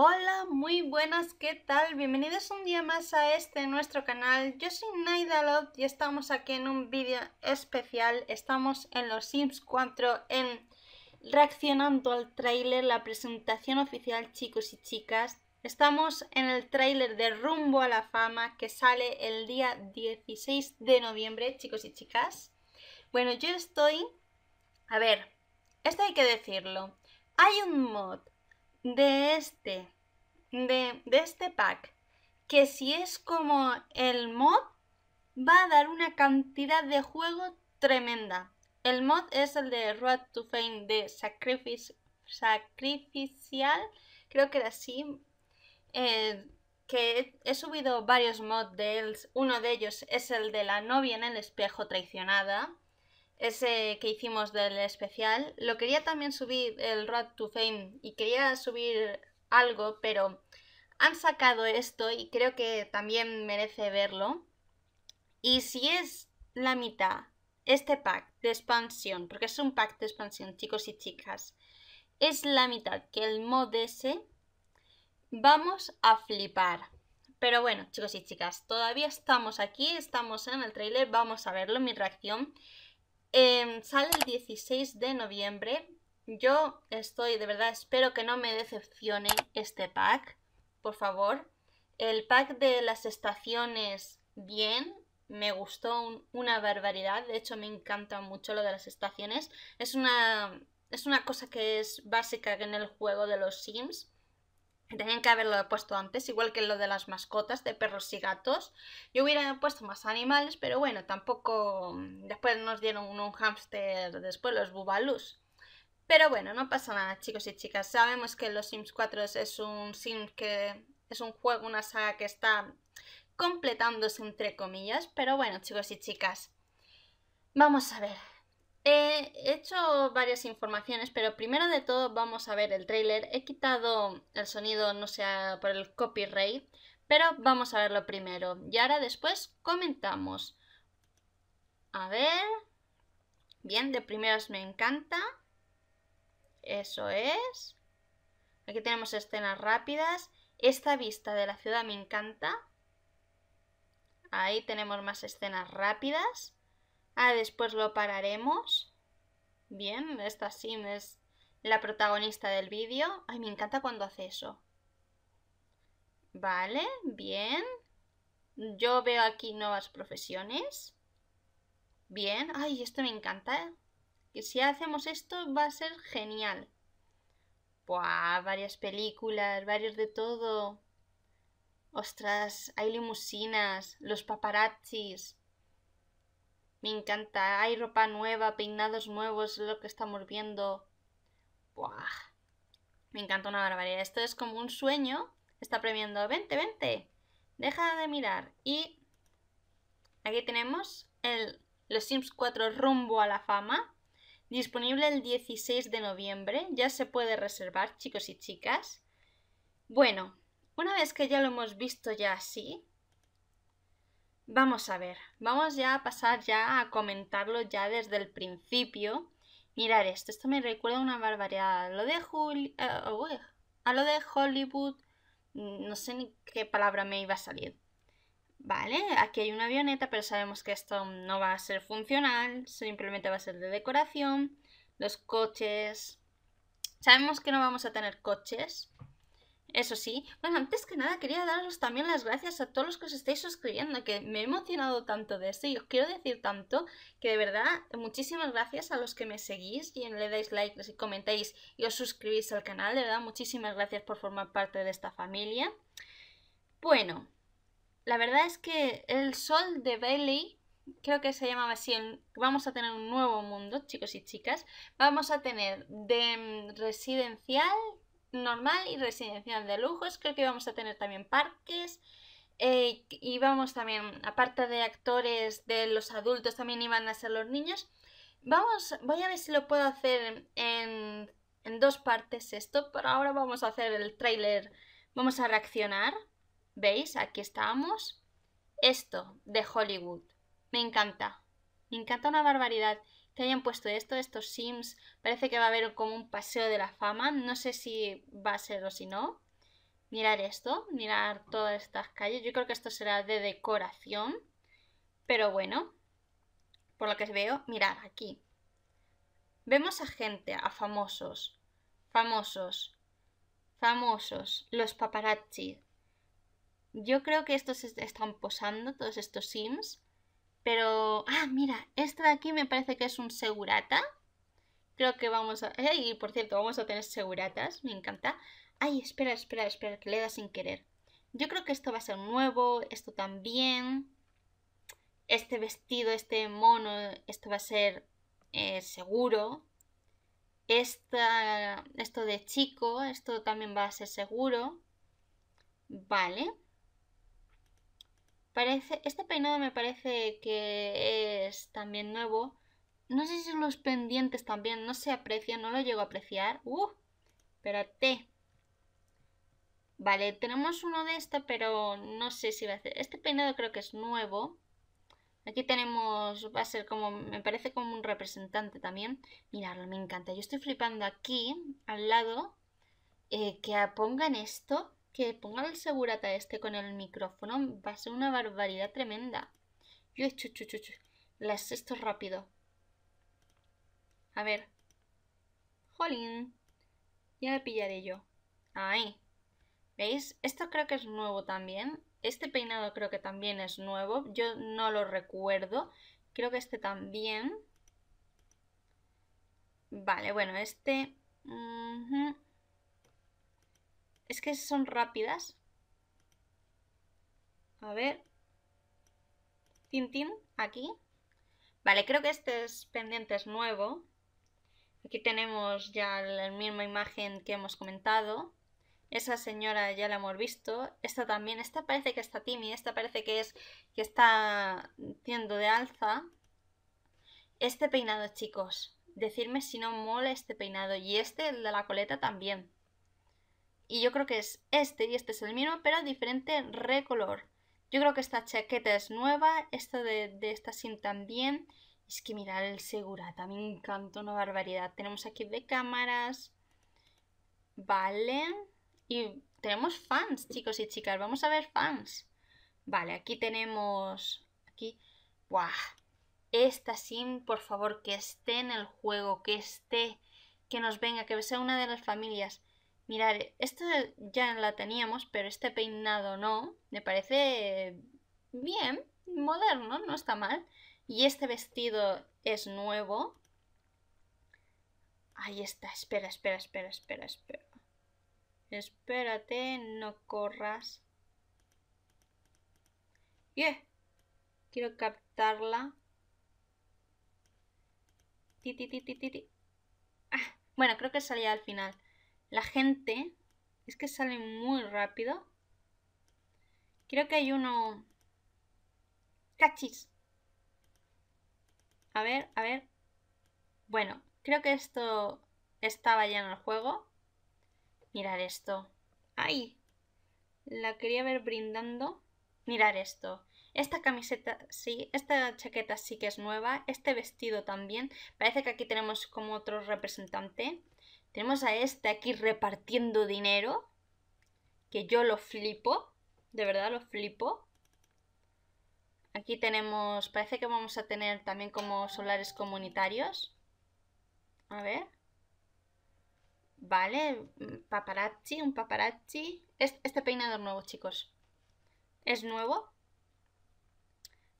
Hola, muy buenas, ¿qué tal? Bienvenidos un día más a este nuestro canal. Yo soy Naida Love y estamos aquí en un vídeo especial. Estamos en los Sims 4 en reaccionando al tráiler, la presentación oficial, chicos y chicas. Estamos en el tráiler de Rumbo a la Fama que sale el día 16 de noviembre, chicos y chicas. Bueno, yo estoy... A ver, esto hay que decirlo. Hay un mod de este, de, este pack, que si es como el mod, va a dar una cantidad de juego tremenda. El mod es el de Road to Fame de Sacrifice Sacrificial, creo que era así, eh, que he subido varios mods de él. Uno de ellos es el de la novia en el espejo traicionada, ese que hicimos del especial. Lo quería también subir el Road to Fame y quería subir algo, pero han sacado esto y creo que también merece verlo. Y si es la mitad, este pack de expansión, porque es un pack de expansión, chicos y chicas, es la mitad que el mod ese, vamos a flipar. Pero bueno, chicos y chicas, todavía estamos aquí, estamos en el trailer, vamos a verlo, mi reacción. Em, sale el 16 de noviembre. Yo estoy, de verdad, espero que no me decepcione este pack, por favor. El pack de las estaciones, bien, me gustó una barbaridad. De hecho, me encanta mucho lo de las estaciones. Es una, es una cosa que es básica en el juego de los Sims. Tenían que haberlo puesto antes, igual que lo de las mascotas de perros y gatos. Yo hubiera puesto más animales, pero bueno, tampoco. Mm, después nos dieron un hámster, después los bubalus. Pero bueno, no pasa nada, chicos y chicas. Sabemos que los Sims 4 es un sim que es un juego, una saga que está completándose entre comillas, pero bueno, chicos y chicas. Vamos a ver. He hecho varias informaciones, pero primero de todo vamos a ver el trailer. He quitado el sonido, no sea por el copyright, pero vamos a verlo primero. Y ahora después comentamos. A ver. Bien, de primeras me encanta. Eso es. Aquí tenemos escenas rápidas. Esta vista de la ciudad me encanta. Ahí tenemos más escenas rápidas. Ah, después lo pararemos. Bien, esta Sim es la protagonista del vídeo. Ay, me encanta cuando hace eso. Vale, bien. Yo veo aquí nuevas profesiones. Bien. Ay, esto me encanta. ¿eh? Que si hacemos esto va a ser genial. Buah, varias películas, varios de todo. Ostras, hay limusinas, los paparazzis. Me encanta. Hay ropa nueva, peinados nuevos, lo que estamos viendo. Buah. Me encanta una barbaridad. Esto es como un sueño. Está premiando. Vente, vente. Deja de mirar. Y aquí tenemos el, los Sims 4 rumbo a la fama. Disponible el 16 de noviembre. Ya se puede reservar, chicos y chicas. Bueno, una vez que ya lo hemos visto ya así, Vamos a ver, vamos ya a pasar ya a comentarlo ya desde el principio. Mirar esto, esto me recuerda una barbaridad. Lo de eh, a lo de Hollywood, mm, no sé ni qué palabra me iba a salir. Vale, aquí hay una avioneta, pero sabemos que esto no va a ser funcional, simplemente va a ser de decoración. Los coches. Sabemos que no vamos a tener coches, eso sí, bueno, antes que nada quería daros también las gracias a todos los que os estáis suscribiendo, que me he emocionado tanto de esto y os quiero decir tanto que de verdad muchísimas gracias a los que me seguís y le dais like y comentáis y os suscribís al canal, de verdad muchísimas gracias por formar parte de esta familia. Bueno, la verdad es que el sol de Bailey, creo que se llamaba así, vamos a tener un nuevo mundo, chicos y chicas, vamos a tener de residencial normal y residencial de lujos. Creo que vamos a tener también parques. Eh, y vamos también, aparte de actores de los adultos, también iban a ser los niños. Vamos, voy a ver si lo puedo hacer en, dos partes esto, por ahora vamos a hacer el tráiler, vamos a reaccionar. ¿Veis? Aquí estamos. Esto de Hollywood. Me encanta. Me encanta una barbaridad que hayan puesto esto, estos Sims. Parece que va a haber como un paseo de la fama. No sé si va a ser o si no. Mirar esto, mirar todas estas calles. Yo creo que esto será de decoración. Pero bueno, por lo que veo, mirar aquí. Vemos a gente, a famosos, famosos, famosos, los paparazzi. Yo creo que estos están posando, todos estos sims. Pero, ah, mira, esto de aquí me parece que es un segurata. Creo que vamos a... Eh, y por cierto, vamos a tener seguratas, me encanta. Ay, espera, espera, espera, que le da sin querer. Yo creo que esto va a ser nuevo, esto también. Este vestido, este mono, esto va a ser eh, seguro. esto de chico, esto también va a ser seguro. Vale este peinado me parece que es también nuevo. No sé si los pendientes también no se aprecia, no lo llego a apreciar. ¡Uh! Espérate. Vale, tenemos uno de este, pero no sé si va a hacer. Este peinado creo que es nuevo. Aquí tenemos, va a ser como, me parece como un representante también. Miradlo, me encanta. Yo estoy flipando aquí, al lado, eh, que pongan esto que ponga el segurata este con el micrófono va a ser una barbaridad tremenda. Yo he hecho las esto rápido. A ver. Jolín. Ya me pillaré yo. Ahí. ¿Veis? Esto creo que es nuevo también. Este peinado creo que también es nuevo. Yo no lo recuerdo. Creo que este también. Vale, bueno, este... Es que son rápidas. A ver. Tintín, aquí. Vale, creo que este es pendiente es nuevo. Aquí tenemos ya la misma imagen que hemos comentado. Esa señora ya la hemos visto. Esta también. Esta parece que está tímida. Esta parece que es que está haciendo de alza. Este peinado, chicos. Decidme si no mola este peinado. Y este, el de la coleta, también. Y yo creo que es este y este es el mismo, pero diferente recolor. Yo creo que esta chaqueta es nueva, esta de, esta SIM también. Es que mirad el segurata, me encanta, una barbaridad. Tenemos aquí de cámaras. Vale. Y tenemos fans, chicos y chicas. Vamos a ver fans. Vale, aquí tenemos... Aquí... ¡Buah! Esta sim, por favor, que esté en el juego, que esté, que nos venga, que sea una de las familias. Mirad, esto ya la teníamos, pero este peinado no. Me parece bien, moderno, no está mal. Y este vestido es nuevo. Ahí está, espera, espera, espera, espera, espera. Espérate, no corras. Yeah. Quiero captarla. Ti, ah, bueno, creo que salía al final. La gente es que sale muy rápido. Creo que hay uno... Cachis. A ver, a ver. Bueno, creo que esto estaba ya en el juego. Mirad esto. ¡Ay! La quería ver brindando. Mirad esto. Esta camiseta sí, esta chaqueta sí que es nueva, este vestido también. Parece que aquí tenemos como otro representante. Tenemos a este aquí repartiendo dinero, que yo lo flipo, de verdad lo flipo. Aquí tenemos, parece que vamos a tener también como solares comunitarios. A ver. Vale, mm, paparazzi, un paparazzi. Este, peinador nuevo, chicos. Es nuevo.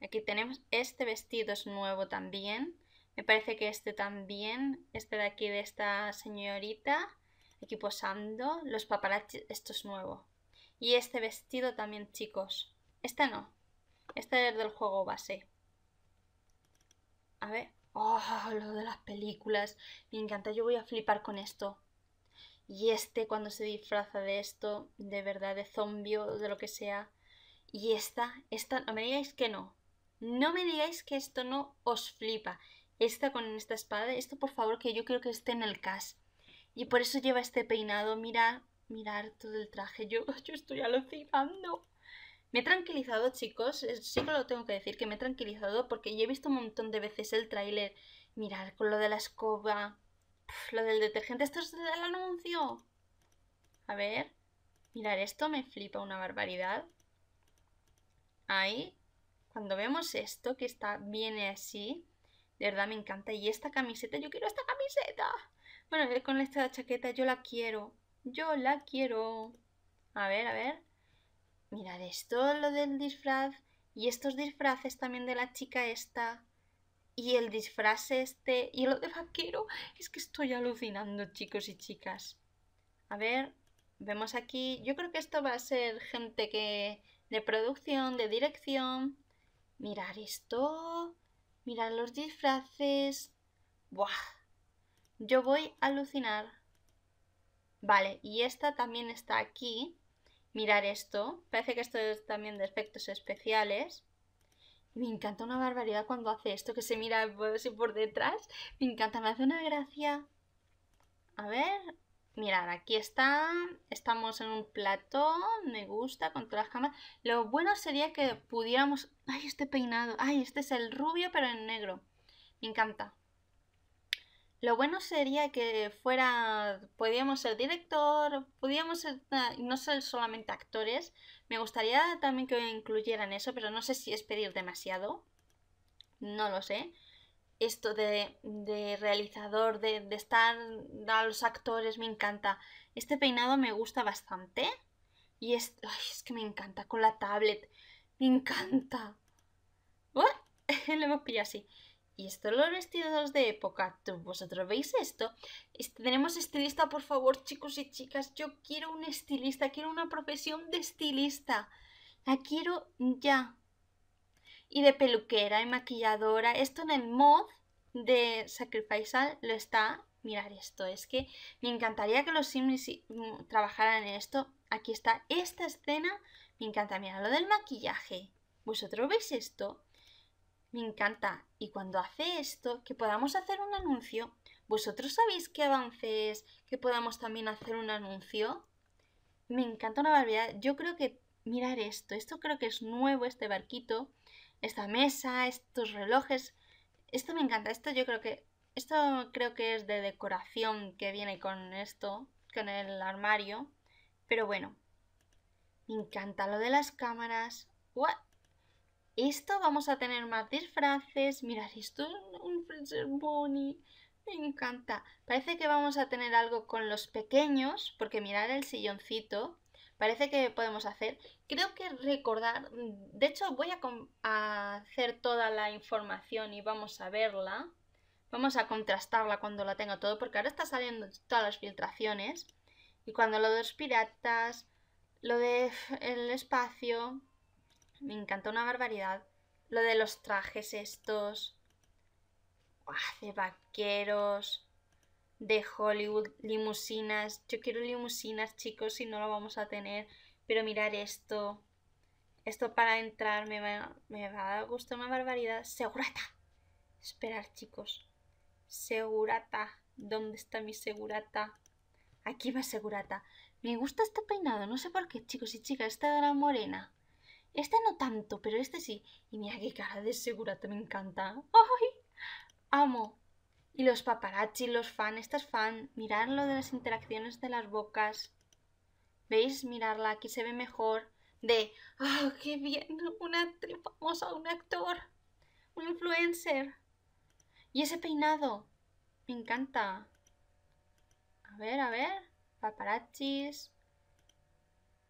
Aquí tenemos este vestido es nuevo también. Me parece que este también, este de aquí de esta señorita, aquí posando, los paparazzi, esto es nuevo. Y este vestido también, chicos. Este no, este es del juego base. A ver, oh, lo de las películas, me encanta, yo voy a flipar con esto. Y este cuando se disfraza de esto, de verdad, de zombio, de lo que sea. Y esta, esta, no me digáis que no. No me digáis que esto no os flipa esta con esta espada, esto por favor que yo creo que esté en el cas Y por eso lleva este peinado, mira mirar todo el traje, yo, yo estoy alucinando. Me he tranquilizado, chicos, eh, sí que lo tengo que decir, que me he tranquilizado porque ya he visto un montón de veces el tráiler, mirar con lo de la escoba, lo del detergente, esto es del anuncio. A ver, mirar esto me flipa una barbaridad. Ahí, cuando vemos esto, que está viene así, de verdad me encanta. Y esta camiseta, yo quiero esta camiseta. Bueno, eh, con esta chaqueta yo la quiero. Yo la quiero. A ver, a ver. Mirad esto, lo del disfraz. Y estos disfraces también de la chica esta. Y el disfraz este. Y lo de vaquero. Es que estoy alucinando, chicos y chicas. A ver, vemos aquí. Yo creo que esto va a ser gente que. de producción, de dirección. Mirad esto. Mira, los disfraces... Buah. Yo voy a alucinar. Vale, y esta también está aquí. Mirar esto. Parece que esto es también de efectos especiales. Me encanta una barbaridad cuando hace esto, que se mira así por detrás. Me encanta, me hace una gracia. A ver, Mirad, aquí está, estamos en un plató, me gusta, con todas las cámaras. Lo bueno sería que pudiéramos... ¡Ay, este peinado! ¡Ay, este es el rubio pero en negro! Me encanta. Lo bueno sería que fuera... Podíamos ser director, podíamos ser... No ser solamente actores. Me gustaría también que incluyeran eso, pero no sé si es pedir demasiado. No lo sé esto de, realizador, de, estar a los actores, me encanta. Este peinado me gusta bastante. Y es, es que me encanta, con la tablet. Me encanta. Lo hemos pillado así. Y estos los vestidos de época, ¿vosotros veis esto? Tenemos estilista, por favor, chicos y chicas. Yo quiero un estilista, quiero una profesión de estilista. La quiero ya y de peluquera y maquilladora. Esto en el mod de Sacrificial lo está. Mirar esto, es que me encantaría que los Sims mm, trabajaran en esto. Aquí está esta escena, me encanta. Mira, lo del maquillaje. ¿Vosotros veis esto? Me encanta. Y cuando hace esto, que podamos hacer un anuncio. ¿Vosotros sabéis qué avances. que podamos también hacer un anuncio? Me encanta una barbaridad. Yo creo que, mirar esto, esto creo que es nuevo, este barquito esta mesa, estos relojes. Esto me encanta, esto yo creo que esto creo que es de decoración que viene con esto, con el armario, pero bueno. Me encanta lo de las cámaras. ¿What? Esto vamos a tener más disfraces. mirad esto es un Freezer Bonnie. Me encanta. Parece que vamos a tener algo con los pequeños, porque mirar el silloncito parece que podemos hacer. Creo que recordar, mm, de hecho voy a, hacer toda la información y vamos a verla. Vamos a contrastarla cuando la tenga todo, porque ahora está saliendo todas las filtraciones. Y cuando lo de los piratas, lo de el espacio, me encanta una barbaridad. Lo de los trajes estos, de vaqueros, de Hollywood, limusinas. Yo quiero limusinas, chicos, y no lo vamos a tener. Pero mirar esto. Esto para entrar me va, me va a gustar una barbaridad. Segurata. Esperar, chicos. Segurata. ¿Dónde está mi segurata? Aquí va segurata. Me gusta este peinado. No sé por qué, chicos y chicas. Esta la morena. Esta no tanto, pero este sí. Y mira qué cara de segurata. Me encanta. ¡Ay! Amo y los paparazzi, los fans, estas fan, mirad lo de las interacciones de las bocas. ¿Veis? Mirarla, aquí se ve mejor. De, ¡ah, qué bien! Una actriz famosa, un actor, un influencer. Y ese peinado, me encanta. A ver, a ver. Paparazzis.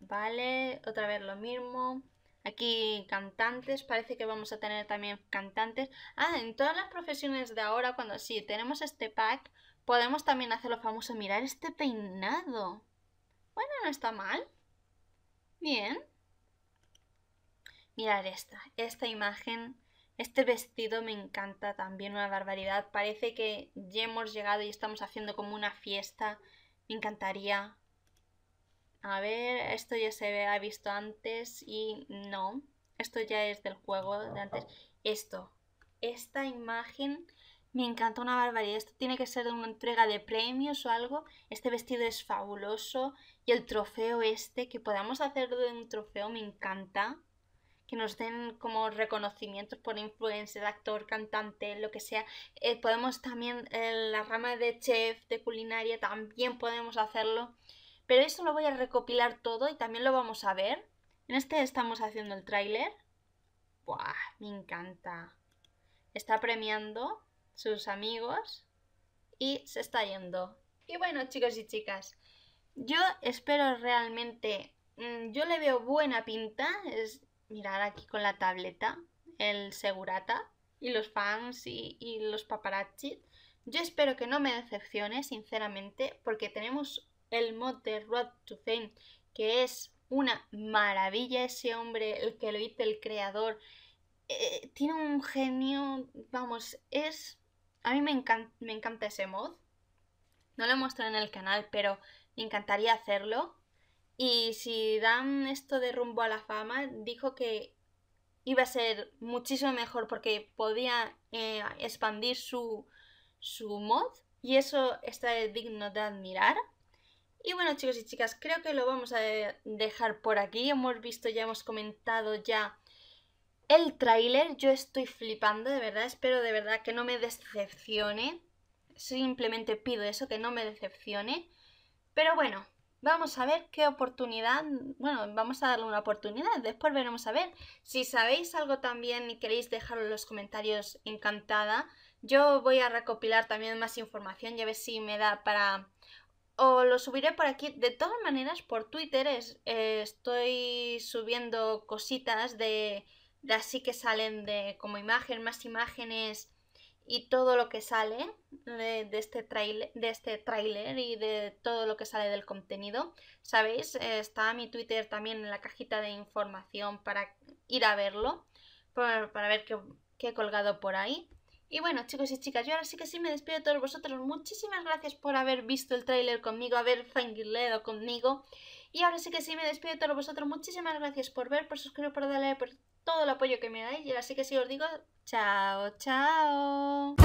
Vale, otra vez lo mismo. Aquí cantantes, parece que vamos a tener también cantantes. Ah, en todas las profesiones de ahora, cuando sí tenemos este pack, podemos también hacerlo famoso. Mirar este peinado. Bueno, no está mal. Bien. Mirar esta, esta imagen. Este vestido me encanta también, una barbaridad. Parece que ya hemos llegado y estamos haciendo como una fiesta. Me encantaría a ver, esto ya se ha visto antes y no. Esto ya es del juego de antes. Esto, esta imagen me encanta una barbaridad. Esto tiene que ser de una entrega de premios o algo. Este vestido es fabuloso. Y el trofeo este, que podamos hacerlo de un trofeo, me encanta. Que nos den como reconocimientos por influencer, actor, cantante, lo que sea. Eh, podemos también, eh, la rama de chef, de culinaria, también podemos hacerlo. Pero eso lo voy a recopilar todo y también lo vamos a ver. En este estamos haciendo el tráiler. ¡Buah! Me encanta. Está premiando sus amigos y se está yendo. Y bueno, chicos y chicas, yo espero realmente... Mm, yo le veo buena pinta. Es mirar aquí con la tableta el segurata y los fans y, los paparazzi. Yo espero que no me decepcione, sinceramente, porque tenemos el mod de Road to Fame, que es una maravilla ese hombre, el que lo hizo el creador. Eh, tiene un genio, vamos, es... A mí me, encanta, ese mod. No lo he mostrado en el canal, pero me encantaría hacerlo. Y si dan esto de rumbo a la fama, dijo que iba a ser muchísimo mejor porque podía eh, expandir su, su mod y eso está digno de admirar. Y bueno chicos y chicas, creo que lo vamos a dejar por aquí. Hemos visto, ya hemos comentado ya el tráiler. Yo estoy flipando, de verdad. Espero de verdad que no me decepcione. Simplemente pido eso, que no me decepcione. Pero bueno, vamos a ver qué oportunidad, bueno, vamos a darle una oportunidad, después veremos a ver. Si sabéis algo también y queréis dejarlo en los comentarios, encantada. Yo voy a recopilar también más información Ya a ver si me da para o lo subiré por aquí. De todas maneras, por Twitter eh, estoy subiendo cositas de, así que salen de como imagen, más imágenes y todo lo que sale de, este trailer, de este tráiler y de todo lo que sale del contenido. Sabéis, eh, está mi Twitter también en la cajita de información para ir a verlo, para, ver qué, qué he colgado por ahí. Y bueno, chicos y chicas, yo ahora sí que sí me despido de todos vosotros. Muchísimas gracias por haber visto el tráiler conmigo, haber fangirleado conmigo. Y ahora sí que sí me despido de todos vosotros. Muchísimas gracias por ver, por suscribir, por darle, por todo el apoyo que me dais. Y ahora sí que sí os digo, chao, chao.